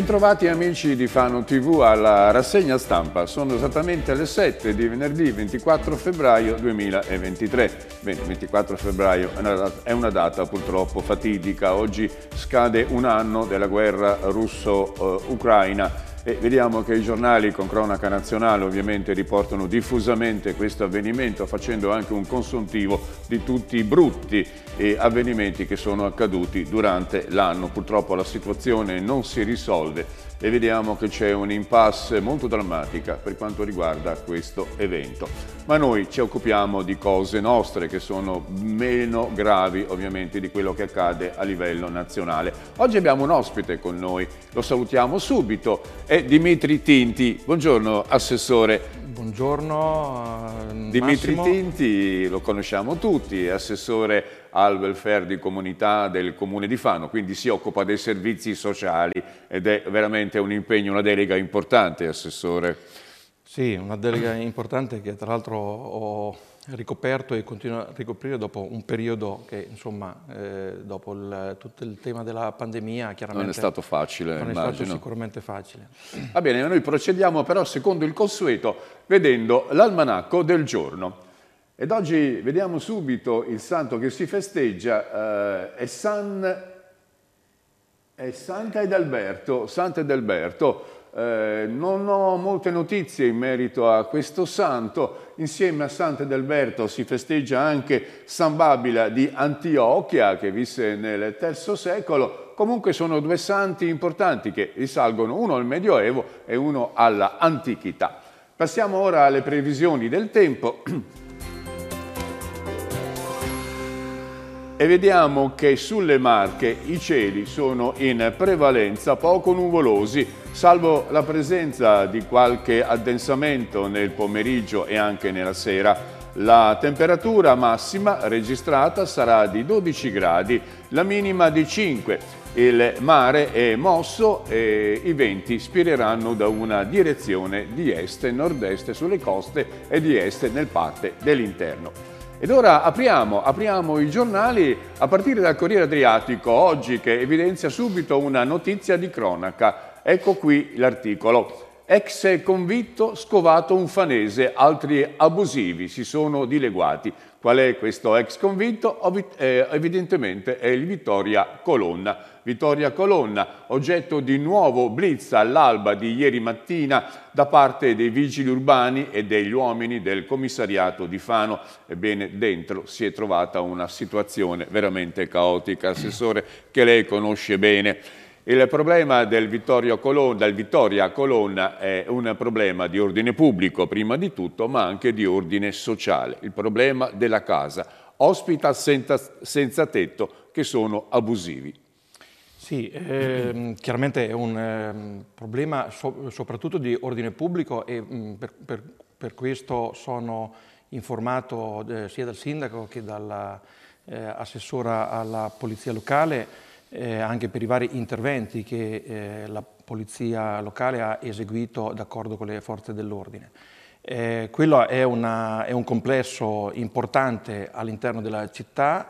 Bentrovati amici di Fano TV alla rassegna stampa, sono esattamente le 7 di venerdì 24 febbraio 2023. Bene, 24 febbraio è una, data, è una data purtroppo fatidica, oggi scade un anno della guerra russo-ucraina eh, e vediamo che i giornali con cronaca nazionale ovviamente riportano diffusamente questo avvenimento facendo anche un consuntivo di tutti i brutti eh, avvenimenti che sono accaduti durante l'anno. Purtroppo la situazione non si risolve e vediamo che c'è un impasse molto drammatica per quanto riguarda questo evento. Ma noi ci occupiamo di cose nostre che sono meno gravi ovviamente di quello che accade a livello nazionale. Oggi abbiamo un ospite con noi, lo salutiamo subito, è Dimitri Tinti. Buongiorno Assessore. Buongiorno. Eh, Massimo. Dimitri Tinti lo conosciamo tutti, assessore al welfare di comunità del comune di Fano, quindi si occupa dei servizi sociali ed è veramente un impegno, una delega importante, Assessore. Sì, una delega importante che tra l'altro ho ricoperto e continuo a ricoprire dopo un periodo che insomma eh, dopo il, tutto il tema della pandemia chiaramente non è stato facile non immagino. è stato sicuramente facile va bene noi procediamo però secondo il consueto vedendo l'almanacco del giorno ed oggi vediamo subito il santo che si festeggia, eh, è San è Santa Edalberto, Santa Edalberto. Eh, non ho molte notizie in merito a questo santo. Insieme a Edalberto si festeggia anche San Babila di Antiochia, che visse nel III secolo. Comunque sono due santi importanti che risalgono uno al Medioevo e uno all'antichità. Passiamo ora alle previsioni del tempo. e vediamo che sulle Marche i cieli sono in prevalenza poco nuvolosi, salvo la presenza di qualche addensamento nel pomeriggio e anche nella sera. La temperatura massima registrata sarà di 12 gradi, la minima di 5. Il mare è mosso e i venti spireranno da una direzione di est-nord-est sulle coste e di est nel parte dell'interno. Ed ora apriamo, apriamo i giornali a partire dal Corriere Adriatico, oggi che evidenzia subito una notizia di cronaca. Ecco qui l'articolo. Ex convitto, scovato un fanese, altri abusivi si sono dileguati. Qual è questo ex convitto? Eh, evidentemente è il Vittoria Colonna. Vittoria Colonna, oggetto di nuovo blitz all'alba di ieri mattina da parte dei vigili urbani e degli uomini del commissariato di Fano. Ebbene, dentro si è trovata una situazione veramente caotica, assessore, che lei conosce bene. Il problema del Vittoria Colonna, del Vittoria Colonna è un problema di ordine pubblico, prima di tutto, ma anche di ordine sociale. Il problema della casa ospita senza, senza tetto che sono abusivi. Sì, eh, chiaramente è un eh, problema so soprattutto di ordine pubblico e mh, mm, per, per, per, questo sono informato eh, sia dal sindaco che dall'assessora eh, alla polizia locale eh, anche per i vari interventi che eh, la polizia locale ha eseguito d'accordo con le forze dell'ordine. quello è, una, è un complesso importante all'interno della città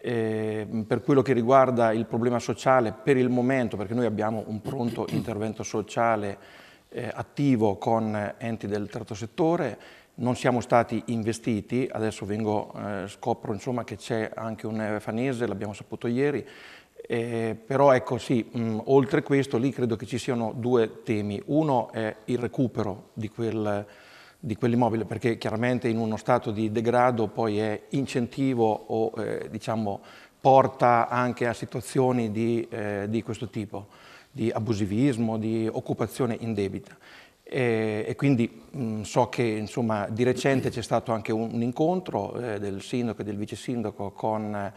eh, per quello che riguarda il problema sociale, per il momento, perché noi abbiamo un pronto intervento sociale eh, attivo con enti del terzo settore, non siamo stati investiti, adesso vengo, eh, scopro insomma, che c'è anche un fanese, l'abbiamo saputo ieri, eh, però ecco sì, mh, mm, oltre questo lì credo che ci siano due temi. Uno è il recupero di quel di quell'immobile, perché chiaramente in uno stato di degrado poi è incentivo o eh, diciamo, porta anche a situazioni di, eh, di questo tipo, di abusivismo, di occupazione indebita. E, e quindi mh, mm, so che insomma, di recente c'è stato anche un, un incontro eh, del sindaco e del vice sindaco con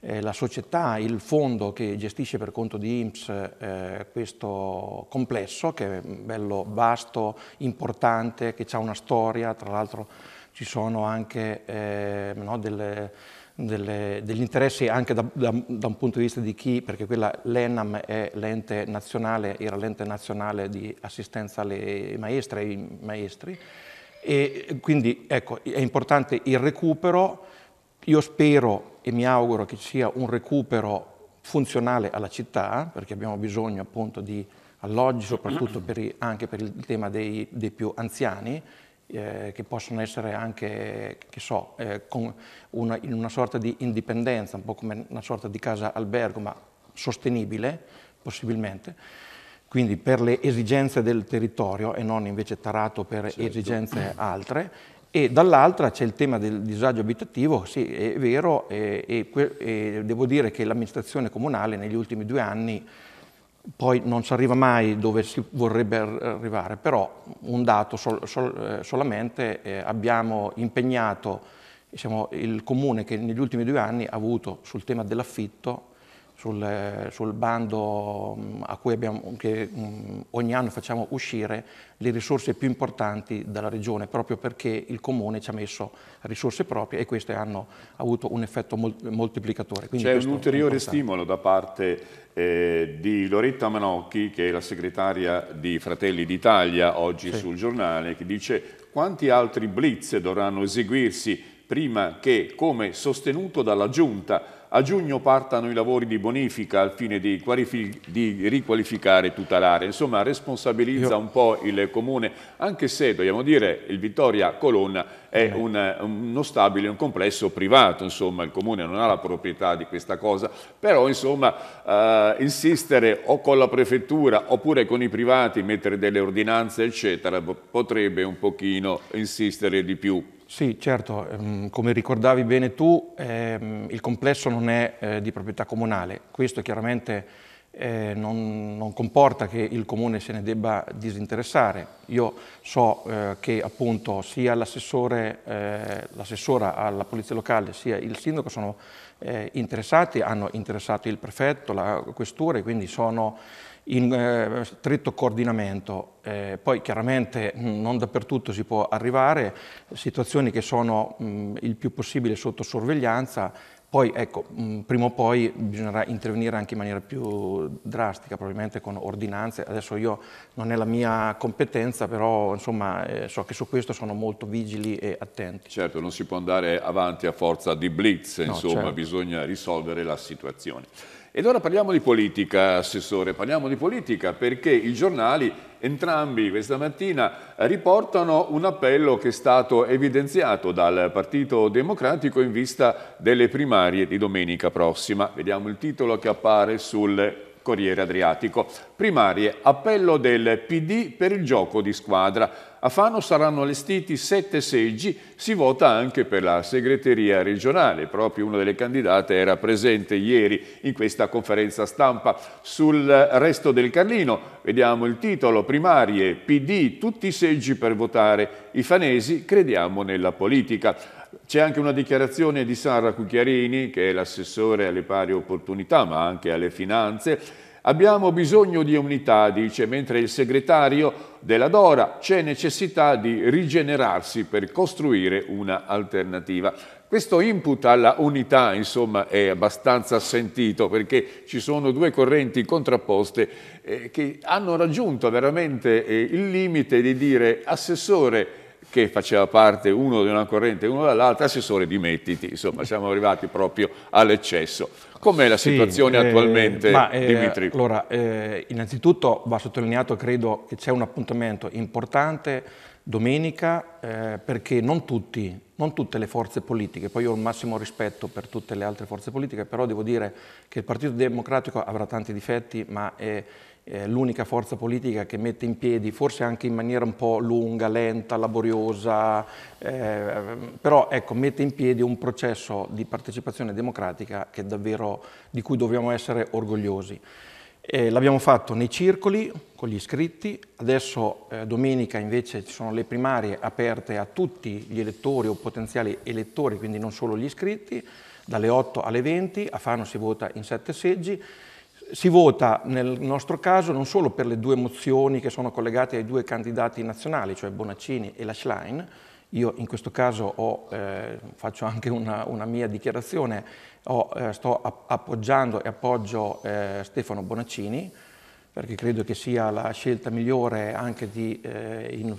eh, la società, il fondo che gestisce per conto di IMSS eh, questo complesso che è bello vasto, importante, che ha una storia, tra l'altro ci sono anche eh, no, delle delle, degli interessi anche da, da, da, un punto di vista di chi, perché quella l'ENAM è l'ente nazionale, era l'ente nazionale di assistenza alle maestre, e ai maestri, e quindi ecco, è importante il recupero, io spero e mi auguro che ci sia un recupero funzionale alla città, perché abbiamo bisogno appunto di alloggi, soprattutto per i, anche per il tema dei, dei più anziani, eh, che possono essere anche, che so, eh, una, in una sorta di indipendenza, un po' come una sorta di casa albergo, ma sostenibile, possibilmente. Quindi per le esigenze del territorio e non invece tarato per certo. esigenze altre. E dall'altra c'è il tema del disagio abitativo, sì, è vero, e, e, e devo dire che l'amministrazione comunale negli ultimi due anni poi non si arriva mai dove si vorrebbe arrivare, però un dato sol sol eh, solamente eh, abbiamo impegnato diciamo, il comune che negli ultimi due anni ha avuto sul tema dell'affitto sul, sul bando abbiamo, che ogni anno facciamo uscire le risorse più importanti della regione, proprio perché il comune ci ha messo risorse proprie e queste hanno avuto un effetto moltiplicatore. C'è un ulteriore stimolo da parte eh, di Loretta Manocchi, che è la segretaria di Fratelli d'Italia, oggi sì. sul giornale, che dice quanti altri blitz dovranno eseguirsi prima che, come sostenuto dalla Giunta, a giugno partano i lavori di bonifica al fine di, di riqualificare tutta l'area. Insomma, responsabilizza Io... un po' il comune, anche se, dobbiamo dire, il Vittoria Colonna è mm. un, uno stabile, un complesso privato, insomma, il comune non ha la proprietà di questa cosa, però, insomma, eh, insistere o con la prefettura oppure con i privati, mettere delle ordinanze, eccetera, potrebbe un pochino insistere di più. Sì, certo, ehm, come ricordavi bene tu, ehm, il complesso non è eh, di proprietà comunale. Questo chiaramente eh, non, comporta che il comune se ne debba disinteressare. Io so eh, che appunto sia l'assessora alla polizia locale sia il sindaco sono interessati, hanno interessato il prefetto, la questura e quindi sono in eh, stretto coordinamento. Eh, poi chiaramente mm, non dappertutto si può arrivare, situazioni che sono mh, mm, il più possibile sotto sorveglianza, poi ecco, mh, mm, prima o poi bisognerà intervenire anche in maniera più drastica, probabilmente con ordinanze. Adesso io non è la mia competenza, però insomma eh, so che su questo sono molto vigili e attenti. Certo, non si può andare avanti a forza di blitz, no, certo. bisogna risolvere la situazione. Ed ora parliamo di politica, Assessore, parliamo di politica perché i giornali, entrambi questa mattina, riportano un appello che è stato evidenziato dal Partito Democratico in vista delle primarie di domenica prossima. Vediamo il titolo che appare sul Corriere Adriatico. Primarie, appello del PD per il gioco di squadra. A Fano saranno allestiti sette seggi, si vota anche per la segreteria regionale. Proprio una delle candidate era presente ieri in questa conferenza stampa. Sul resto del Carlino vediamo il titolo, primarie, PD, tutti i seggi per votare. I fanesi crediamo nella politica. C'è anche una dichiarazione di Sara Cucchiarini, che è l'assessore alle pari opportunità, ma anche alle finanze. Abbiamo bisogno di unità, dice, mentre il segretario della Dora c'è necessità di rigenerarsi per costruire un'alternativa. Questo input alla unità, insomma, è abbastanza sentito perché ci sono due correnti contrapposte eh, che hanno raggiunto veramente eh, il limite di dire assessore che faceva parte uno di una corrente e uno dall'altra, assessore dimettiti, insomma siamo arrivati proprio all'eccesso. Com'è la sì, situazione eh, attualmente, ma, eh, Dimitri? Allora, eh, innanzitutto va sottolineato, credo, che c'è un appuntamento importante domenica eh, perché non tutti, non tutte le forze politiche, poi io ho il massimo rispetto per tutte le altre forze politiche, però devo dire che il Partito Democratico avrà tanti difetti, ma è eh, l'unica forza politica che mette in piedi, forse anche in maniera un po' lunga, lenta, laboriosa, eh, però ecco, mette in piedi un processo di partecipazione democratica davvero, di cui dobbiamo essere orgogliosi. Eh, l'abbiamo fatto nei circoli con gli iscritti, adesso eh, domenica invece ci sono le primarie aperte a tutti gli elettori o potenziali elettori, quindi non solo gli iscritti, dalle 8 alle 20, a Fano si vota in 7 seggi, si vota nel nostro caso non solo per le due mozioni che sono collegate ai due candidati nazionali, cioè Bonaccini e la Schlein, io in questo caso ho, eh, faccio anche una, una mia dichiarazione, ho, eh, sto appoggiando e appoggio eh, Stefano Bonaccini perché credo che sia la scelta migliore anche di, eh, in,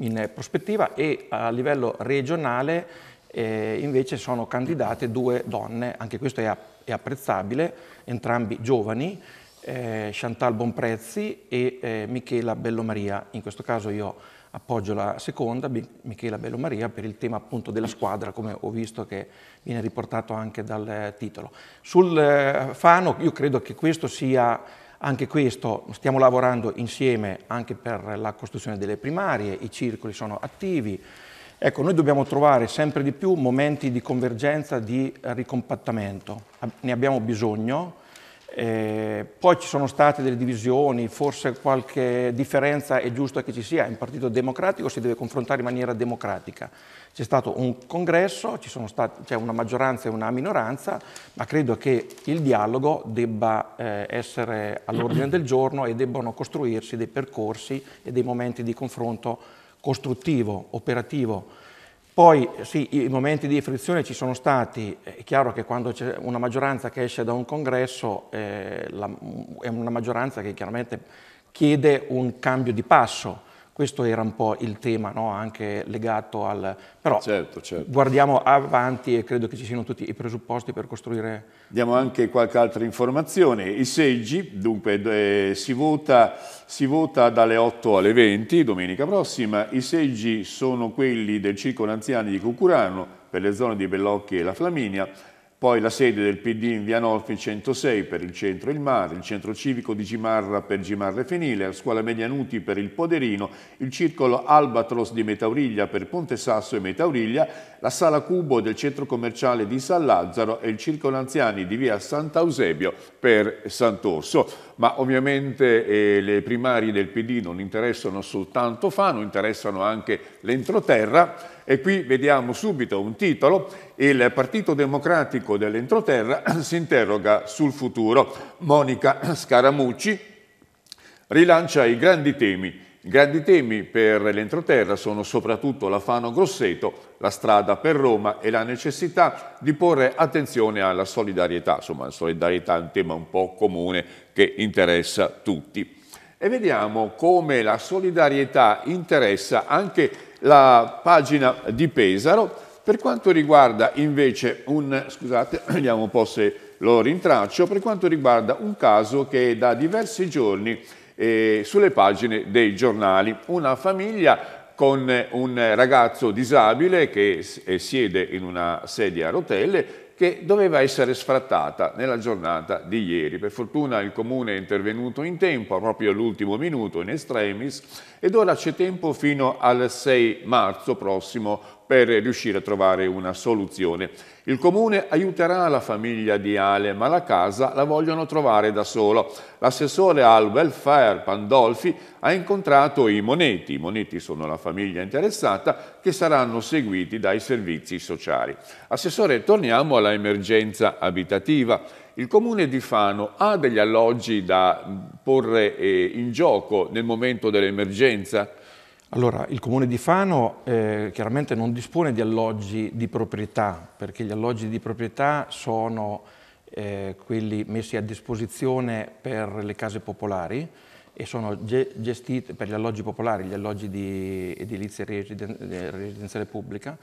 in, prospettiva e a livello regionale eh, invece sono candidate due donne, anche questo è a e apprezzabile, entrambi giovani, eh, Chantal Bonprezzi e eh, Michela Bellomaria. In questo caso io appoggio la seconda, Michela Bellomaria, per il tema appunto della squadra, come ho visto che viene riportato anche dal eh, titolo. Sul eh, Fano io credo che questo sia... Anche questo stiamo lavorando insieme anche per la costruzione delle primarie, i circoli sono attivi, Ecco, noi dobbiamo trovare sempre di più momenti di convergenza, di ricompattamento. Ne abbiamo bisogno. Eh, poi ci sono state delle divisioni, forse qualche differenza è giusto che ci sia. In Partito Democratico si deve confrontare in maniera democratica. C'è stato un congresso, c'è una maggioranza e una minoranza, ma credo che il dialogo debba eh, essere all'ordine del giorno e debbano costruirsi dei percorsi e dei momenti di confronto costruttivo, operativo. Poi sì, i momenti di frizione ci sono stati, è chiaro che quando c'è una maggioranza che esce da un congresso eh, la, è una maggioranza che chiaramente chiede un cambio di passo, questo era un po' il tema no? anche legato al... però certo, certo. guardiamo avanti e credo che ci siano tutti i presupposti per costruire... Diamo anche qualche altra informazione. I seggi, dunque, eh, si, vota, si vota dalle 8 alle 20, domenica prossima. I seggi sono quelli del Circolo Anziani di Cucurano, per le zone di Bellocchi e la Flaminia, poi la sede del PD in via Nolfi 106 per il centro Il Mare, il centro civico di Gimarra per Gimarre Fenile, la scuola Medianuti per il Poderino, il circolo Albatros di Metauriglia per Ponte Sasso e Metauriglia, la sala Cubo del centro commerciale di San Lazzaro e il circolo anziani di via Sant'Ausebio per Sant'Orso ma ovviamente eh, le primarie del PD non interessano soltanto Fano, interessano anche l'entroterra e qui vediamo subito un titolo, il Partito Democratico dell'entroterra si interroga sul futuro. Monica Scaramucci rilancia i grandi temi Grandi temi per l'entroterra sono soprattutto la Fano Grosseto, la strada per Roma e la necessità di porre attenzione alla solidarietà. Insomma, la solidarietà è un tema un po' comune che interessa tutti. E vediamo come la solidarietà interessa anche la pagina di Pesaro. Per quanto riguarda invece un, scusate, vediamo un po' se lo rintraccio, per quanto riguarda un caso che da diversi giorni eh, sulle pagine dei giornali. Una famiglia con un ragazzo disabile che siede in una sedia a rotelle che doveva essere sfrattata nella giornata di ieri. Per fortuna il Comune è intervenuto in tempo, proprio all'ultimo minuto, in extremis, ed ora c'è tempo fino al 6 marzo prossimo per riuscire a trovare una soluzione. Il comune aiuterà la famiglia di Ale, ma la casa la vogliono trovare da solo. L'assessore al welfare Pandolfi ha incontrato i Moneti. I Moneti sono la famiglia interessata che saranno seguiti dai servizi sociali. Assessore, torniamo alla emergenza abitativa. Il comune di Fano ha degli alloggi da porre eh, in gioco nel momento dell'emergenza? Allora, il comune di Fano eh, chiaramente non dispone di alloggi di proprietà, perché gli alloggi di proprietà sono eh, quelli messi a disposizione per le case popolari e sono ge gestiti per gli alloggi popolari, gli alloggi di edilizia residen eh, residenziale pubblica,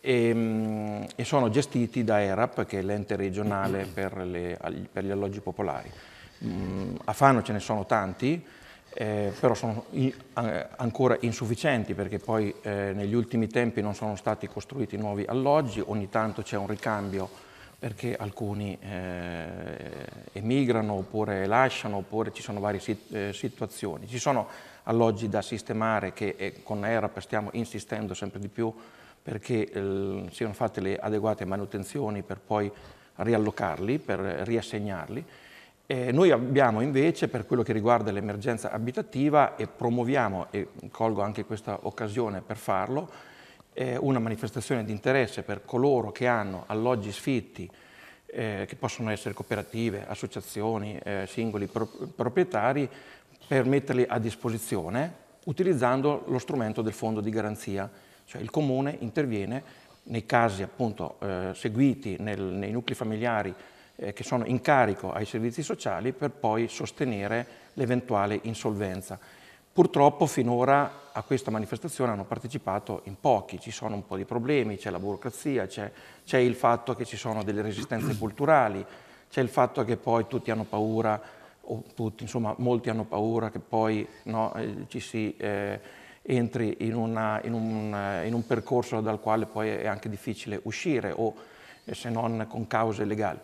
e, ehm, e, sono gestiti da ERAP, che è l'ente regionale per, le, per, gli alloggi popolari. Mm, a Fano ce ne sono tanti, eh, però sono in, eh, ancora insufficienti perché poi eh, negli ultimi tempi non sono stati costruiti nuovi alloggi, ogni tanto c'è un ricambio perché alcuni eh, emigrano oppure lasciano oppure ci sono varie sit eh, situazioni. Ci sono alloggi da sistemare che eh, con ERAP stiamo insistendo sempre di più perché siano fatte le adeguate manutenzioni per poi riallocarli, per riassegnarli eh, noi abbiamo invece, per quello che riguarda l'emergenza abitativa, e promuoviamo, e colgo anche questa occasione per farlo, eh, una manifestazione di interesse per coloro che hanno alloggi sfitti, eh, che possono essere cooperative, associazioni, eh, singoli pro proprietari, per metterli a disposizione utilizzando lo strumento del fondo di garanzia. Cioè il comune interviene nei casi appunto eh, seguiti nel, nei nuclei familiari eh, che sono in carico ai servizi sociali per poi sostenere l'eventuale insolvenza. Purtroppo finora a questa manifestazione hanno partecipato in pochi, ci sono un po' di problemi, c'è la burocrazia, c'è il fatto che ci sono delle resistenze culturali, c'è il fatto che poi tutti hanno paura, o tutti, insomma molti hanno paura che poi no, eh, ci si eh, entri in, una, in, un, eh, in un percorso dal quale poi è anche difficile uscire o eh, se non con cause legali.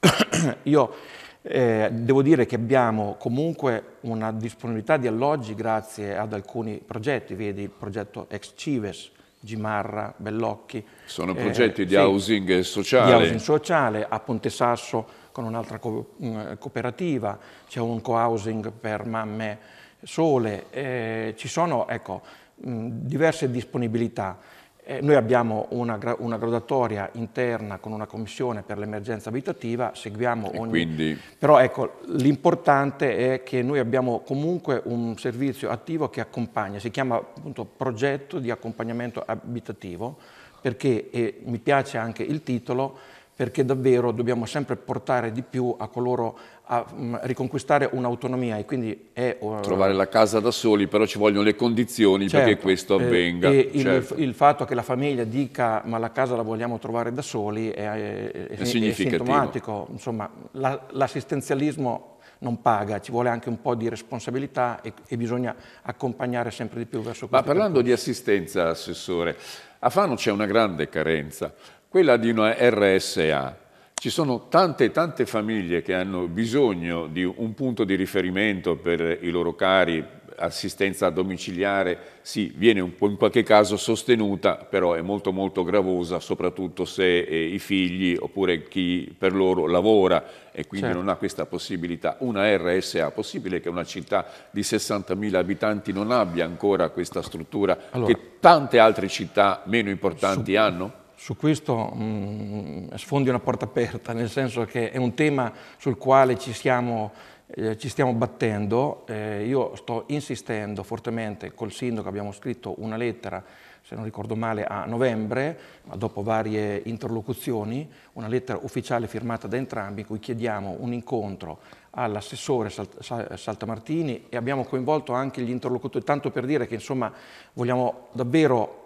Io eh, devo dire che abbiamo comunque una disponibilità di alloggi grazie ad alcuni progetti, vedi il progetto Ex Cives, Gimarra, Bellocchi. Sono eh, progetti eh, di, sì, housing sociale. di housing sociale. a Ponte Sasso con un'altra co mm, cooperativa, c'è un co-housing per mamme sole, eh, ci sono ecco, mh, mm, diverse disponibilità. Eh, noi abbiamo una, una, graduatoria interna con una commissione per l'emergenza abitativa, seguiamo e ogni... Quindi... Però ecco, l'importante è che noi abbiamo comunque un servizio attivo che accompagna, si chiama appunto progetto di accompagnamento abitativo, perché, e mi piace anche il titolo, perché davvero dobbiamo sempre portare di più a coloro a mm, riconquistare un'autonomia e quindi è... Uh, trovare la casa da soli, però ci vogliono le condizioni certo, perché questo eh, avvenga. Eh, certo. il, il, fatto che la famiglia dica ma la casa la vogliamo trovare da soli è, è, è, è sintomatico. Insomma, l'assistenzialismo non paga, ci vuole anche un po' di responsabilità e, e bisogna accompagnare sempre di più verso questo. Ma parlando percorso. di assistenza, Assessore, a Fano c'è una grande carenza quella di una RSA. Ci sono tante tante famiglie che hanno bisogno di un punto di riferimento per i loro cari, assistenza domiciliare, sì, viene un po' in qualche caso sostenuta, però è molto molto gravosa, soprattutto se eh, i figli oppure chi per loro lavora e quindi certo. non ha questa possibilità. Una RSA, possibile che una città di 60.000 abitanti non abbia ancora questa struttura allora, che tante altre città meno importanti su, hanno? su questo mh, mm, sfondi una porta aperta, nel senso che è un tema sul quale ci stiamo, eh, ci stiamo battendo. Eh, io sto insistendo fortemente col sindaco, abbiamo scritto una lettera, se non ricordo male, a novembre, dopo varie interlocuzioni, una lettera ufficiale firmata da entrambi in cui chiediamo un incontro all'assessore Saltamartini e abbiamo coinvolto anche gli interlocutori, tanto per dire che insomma vogliamo davvero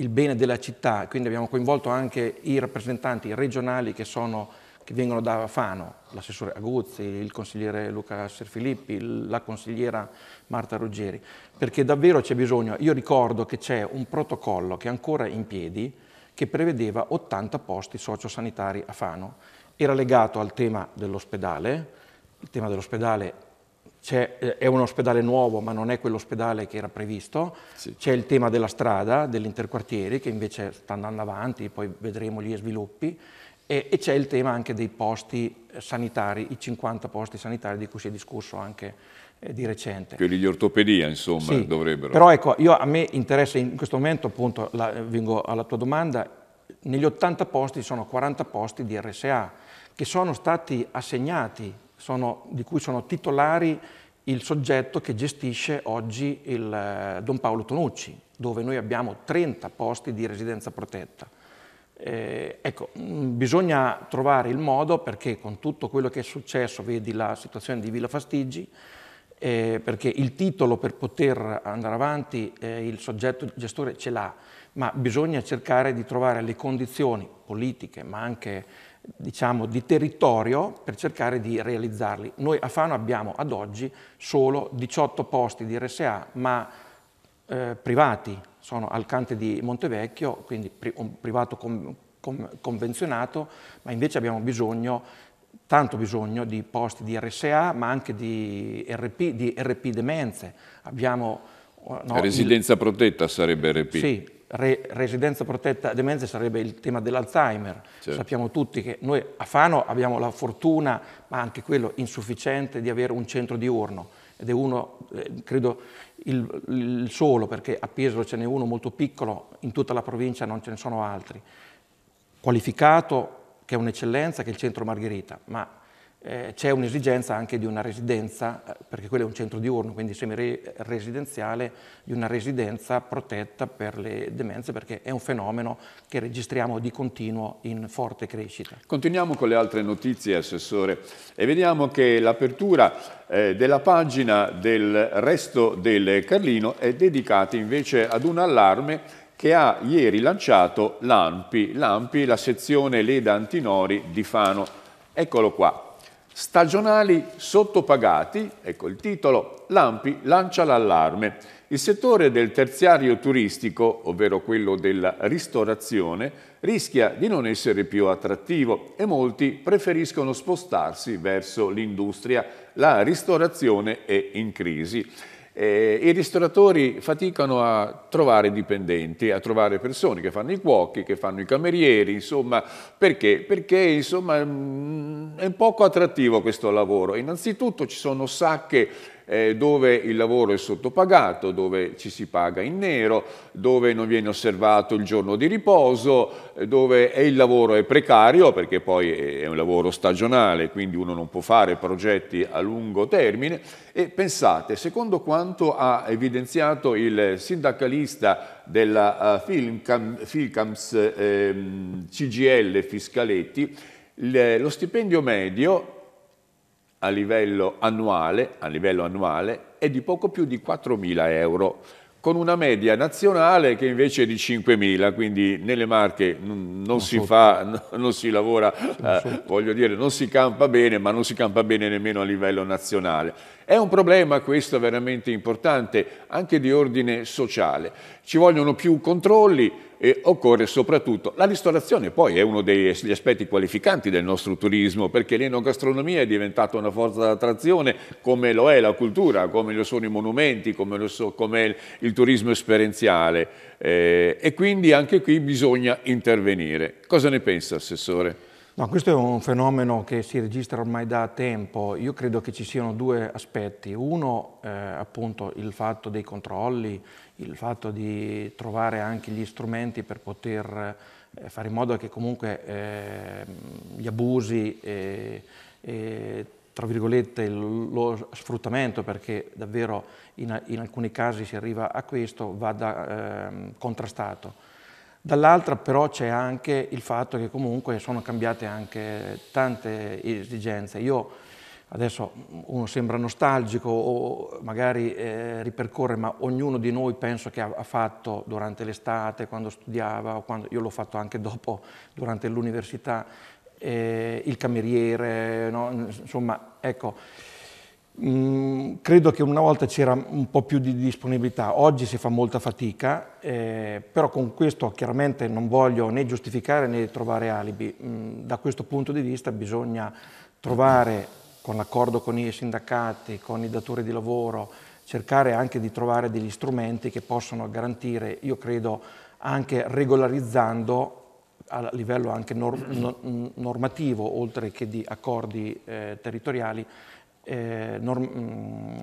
il bene della città, quindi abbiamo coinvolto anche i rappresentanti regionali che, sono, che vengono da Fano, l'assessore Aguzzi, il consigliere Luca Serfilippi, la consigliera Marta Ruggeri, perché davvero c'è bisogno, io ricordo che c'è un protocollo che è ancora in piedi che prevedeva 80 posti sociosanitari a Fano, era legato al tema dell'ospedale, il tema dell'ospedale c'è, eh, è un ospedale nuovo, ma non è quell'ospedale che era previsto. Sì. C'è il tema della strada, dell'interquartieri, che invece sta andando avanti, poi vedremo gli sviluppi. E, e c'è il tema anche dei posti eh, sanitari, i 50 posti sanitari di cui si è discusso anche eh, di recente. Quelli di ortopedia, insomma, sì. dovrebbero. Però ecco, io, a me interessa in questo momento, appunto, la, vengo alla tua domanda, negli 80 posti sono 40 posti di RSA che sono stati assegnati sono, di cui sono titolari il soggetto che gestisce oggi il eh, Don Paolo Tonucci, dove noi abbiamo 30 posti di residenza protetta. Eh, ecco, mm, bisogna trovare il modo perché con tutto quello che è successo, vedi la situazione di Villa Fastigi, eh, perché il titolo per poter andare avanti eh, il soggetto il gestore ce l'ha, ma bisogna cercare di trovare le condizioni politiche, ma anche diciamo, di territorio per cercare di realizzarli. Noi a Fano abbiamo ad oggi solo 18 posti di RSA, ma eh, privati, sono Alcante di Montevecchio, quindi pri un privato con con convenzionato, ma invece abbiamo bisogno tanto bisogno di posti di RSA, ma anche di RP, di RP demenze. Abbiamo, oh, no, Residenza il... protetta sarebbe RP. Sì, re, residenza protetta demenza sarebbe il tema dell'Alzheimer. Certo. Sappiamo tutti che noi a Fano abbiamo la fortuna, ma anche quello insufficiente, di avere un centro diurno ed è uno, eh, credo, il, il, solo, perché a Pesaro ce n'è uno molto piccolo, in tutta la provincia non ce ne sono altri. Qualificato, che è un'eccellenza, che è il centro Margherita, ma eh, c'è un'esigenza anche di una residenza, eh, perché quello è un centro diurno, quindi semiresidenziale, di una residenza protetta per le demenze, perché è un fenomeno che registriamo di continuo in forte crescita. Continuiamo con le altre notizie, Assessore, e vediamo che l'apertura eh, della pagina del resto del Carlino è dedicata invece ad un allarme che ha ieri lanciato l'AMPI, la sezione Leda Antinori di Fano. Eccolo qua, Stagionali sottopagati, ecco il titolo, Lampi lancia l'allarme. Il settore del terziario turistico, ovvero quello della ristorazione, rischia di non essere più attrattivo e molti preferiscono spostarsi verso l'industria. La ristorazione è in crisi. Eh, I ristoratori faticano a trovare dipendenti, a trovare persone che fanno i cuochi, che fanno i camerieri, insomma, perché? Perché insomma, mh, mm, è poco attrattivo questo lavoro. Innanzitutto ci sono sacche eh, dove il lavoro è sottopagato, dove ci si paga in nero, dove non viene osservato il giorno di riposo, eh, dove il lavoro è precario, perché poi è un lavoro stagionale, quindi uno non può fare progetti a lungo termine. E pensate, secondo quanto ha evidenziato il sindacalista della uh, Filcams eh, CGL Fiscaletti, le, lo stipendio medio a livello annuale, a livello annuale è di poco più di 4.000 euro, con una media nazionale che invece è di 5.000, quindi nelle Marche non, non si fa, non si lavora, eh, voglio dire, non si campa bene, ma non si campa bene nemmeno a livello nazionale. È un problema questo veramente importante, anche di ordine sociale. Ci vogliono più controlli, eh, occorre soprattutto la ristorazione, poi è uno degli aspetti qualificanti del nostro turismo perché l'enogastronomia è diventata una forza d'attrazione come lo è la cultura, come lo sono i monumenti, come lo so, come il, il turismo esperienziale eh, e quindi anche qui bisogna intervenire. Cosa ne pensa Assessore? No, questo è un fenomeno che si registra ormai da tempo. Io credo che ci siano due aspetti. Uno, eh, appunto, il fatto dei controlli, il fatto di trovare anche gli strumenti per poter eh, fare in modo che comunque eh, gli abusi e, e, tra virgolette lo sfruttamento, perché davvero in, in alcuni casi si arriva a questo, vada eh, contrastato. Dall'altra però c'è anche il fatto che comunque sono cambiate anche tante esigenze. Io Adesso uno sembra nostalgico o magari eh, ripercorre, ma ognuno di noi penso che ha fatto durante l'estate, quando studiava, o quando, io l'ho fatto anche dopo, durante l'università, eh, il cameriere, no? insomma, ecco, mh, mm, credo che una volta c'era un po' più di disponibilità, oggi si fa molta fatica, eh, però con questo chiaramente non voglio né giustificare né trovare alibi, mh, mm, da questo punto di vista bisogna trovare con l'accordo con i sindacati, con i datori di lavoro, cercare anche di trovare degli strumenti che possano garantire, io credo, anche regolarizzando a livello anche normativo, oltre che di accordi eh, territoriali, eh, norm mm,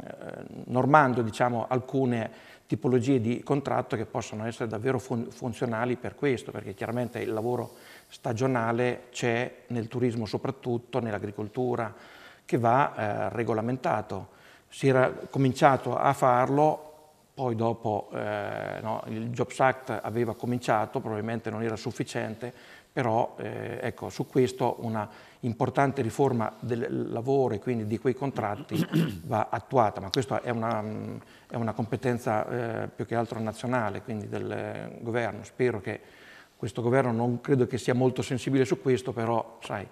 normando diciamo, alcune tipologie di contratto che possono essere davvero fun funzionali per questo, perché chiaramente il lavoro stagionale c'è nel turismo soprattutto, nell'agricoltura, che va eh, regolamentato. Si era cominciato a farlo, poi dopo eh, no, il Jobs Act aveva cominciato, probabilmente non era sufficiente, però eh, ecco, su questo una importante riforma del lavoro e quindi di quei contratti va attuata, ma questa è una, mm, è una competenza eh, più che altro nazionale, quindi del eh, governo. Spero che questo governo non credo che sia molto sensibile su questo, però sai,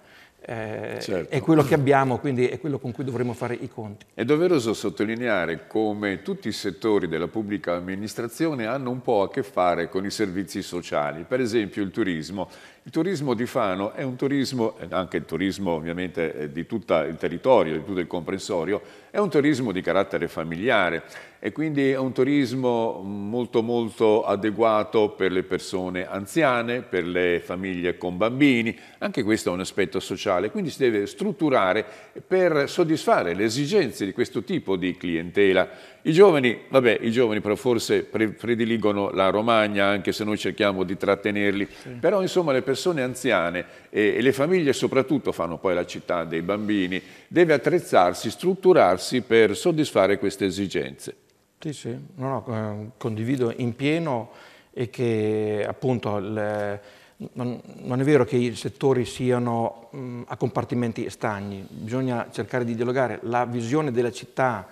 eh, certo. è quello che abbiamo, quindi è quello con cui dovremo fare i conti. È doveroso sottolineare come tutti i settori della pubblica amministrazione hanno un po' a che fare con i servizi sociali, per esempio il turismo. Il turismo di Fano è un turismo, eh, anche il turismo ovviamente eh, di tutto il territorio, di tutto il comprensorio, è un turismo di carattere familiare e quindi è un turismo molto molto adeguato per le persone anziane, per le famiglie con bambini, anche questo è un aspetto sociale sociale, quindi si deve strutturare per soddisfare le esigenze di questo tipo di clientela. I giovani, vabbè, i giovani però forse prediligono la Romagna, anche se noi cerchiamo di trattenerli, sì. però insomma le persone anziane e, le famiglie soprattutto fanno poi la città dei bambini, deve attrezzarsi, strutturarsi per soddisfare queste esigenze. Sì, sì, no, no, eh, condivido in pieno e che appunto... Le non, non, è vero che i settori siano mh, a compartimenti stagni, bisogna cercare di dialogare. La visione della città,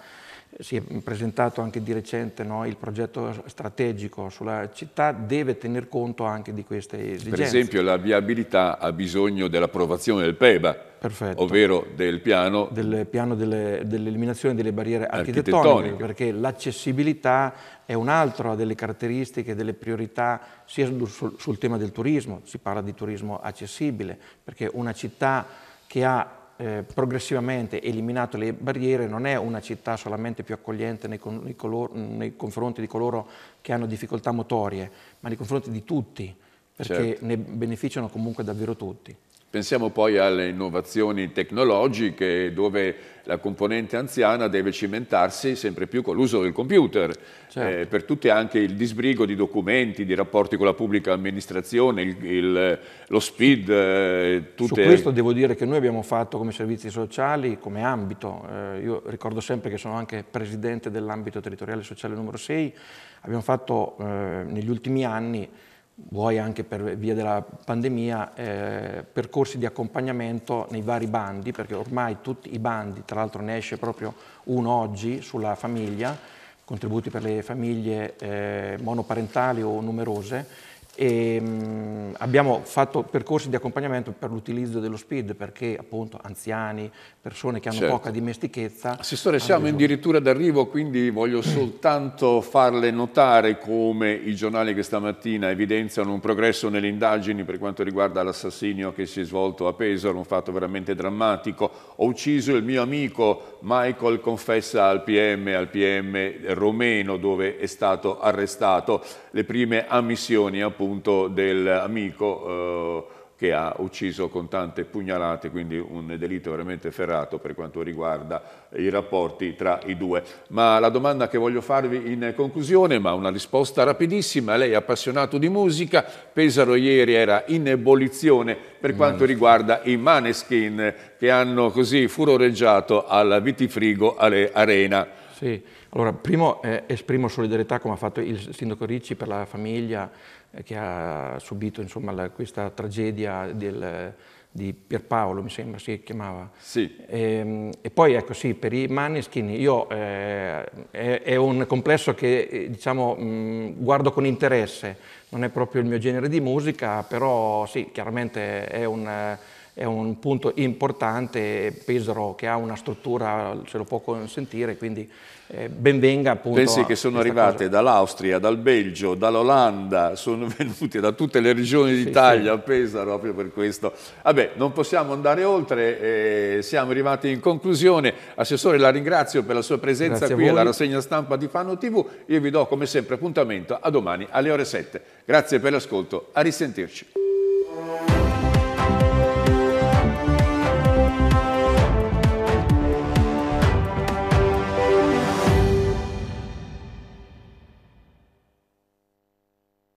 eh, si è presentato anche di recente no, il progetto strategico sulla città, deve tener conto anche di queste esigenze. Per esempio la viabilità ha bisogno dell'approvazione del PEBA, Perfetto. ovvero del piano, del piano delle, dell'eliminazione delle barriere architettoniche, architettoniche. perché l'accessibilità è un'altra delle caratteristiche, delle priorità sia sul, sul tema del turismo, si parla di turismo accessibile, perché una città che ha eh, progressivamente eliminato le barriere non è una città solamente più accogliente nei, nei, color, nei, confronti di coloro che hanno difficoltà motorie, ma nei confronti di tutti, perché certo. ne beneficiano comunque davvero tutti. Pensiamo poi alle innovazioni tecnologiche dove la componente anziana deve cimentarsi sempre più con l'uso del computer, certo. eh, per tutti anche il disbrigo di documenti, di rapporti con la pubblica amministrazione, il, il, lo speed. Eh, tutte... Su questo devo dire che noi abbiamo fatto come servizi sociali, come ambito, eh, io ricordo sempre che sono anche presidente dell'ambito territoriale sociale numero 6, abbiamo fatto eh, negli ultimi anni vuoi anche per via della pandemia, eh, percorsi di accompagnamento nei vari bandi, perché ormai tutti i bandi, tra l'altro ne esce proprio uno oggi sulla famiglia, contributi per le famiglie eh, monoparentali o numerose, e, ehm, mh, abbiamo fatto percorsi di accompagnamento per l'utilizzo dello SPID perché appunto anziani, persone che hanno certo. poca dimestichezza. Assessore, siamo in dirittura d'arrivo, quindi voglio mm. soltanto farle notare come i giornali che stamattina evidenziano un progresso nelle indagini per quanto riguarda l'assassinio che si è svolto a Pesaro, un fatto veramente drammatico. Ho ucciso il mio amico Michael, confessa al PM, al PM romeno dove è stato arrestato. Le prime ammissioni appunto appunto dell'amico eh, che ha ucciso con tante pugnalate, quindi un delitto veramente ferrato per quanto riguarda i rapporti tra i due. Ma la domanda che voglio farvi in conclusione, ma una risposta rapidissima, lei è appassionato di musica, Pesaro ieri era in ebollizione per mm. quanto riguarda i maneskin che hanno così furoreggiato al Vitifrigo Arena. Sì, allora primo eh, esprimo solidarietà come ha fatto il sindaco Ricci per la famiglia eh, che ha subito insomma, la, questa tragedia del, di Pierpaolo, mi sembra si chiamava. Sì. E, ehm, e, poi ecco sì, per i Maneskin io, eh, è, è, un complesso che eh, diciamo, mh, mm, guardo con interesse, non è proprio il mio genere di musica, però sì, chiaramente è un è un punto importante, Pesaro che ha una struttura, se lo può consentire, quindi eh, benvenga appunto. Pensi che sono arrivate cosa. dall'Austria, dal Belgio, dall'Olanda, sono venute da tutte le regioni sì, d'Italia sì. a Pesaro proprio per questo. Vabbè, non possiamo andare oltre, eh, siamo arrivati in conclusione. Assessore, la ringrazio per la sua presenza Grazie qui alla rassegna stampa di Fano TV. Io vi do come sempre appuntamento a domani alle ore 7. Grazie per l'ascolto, a risentirci.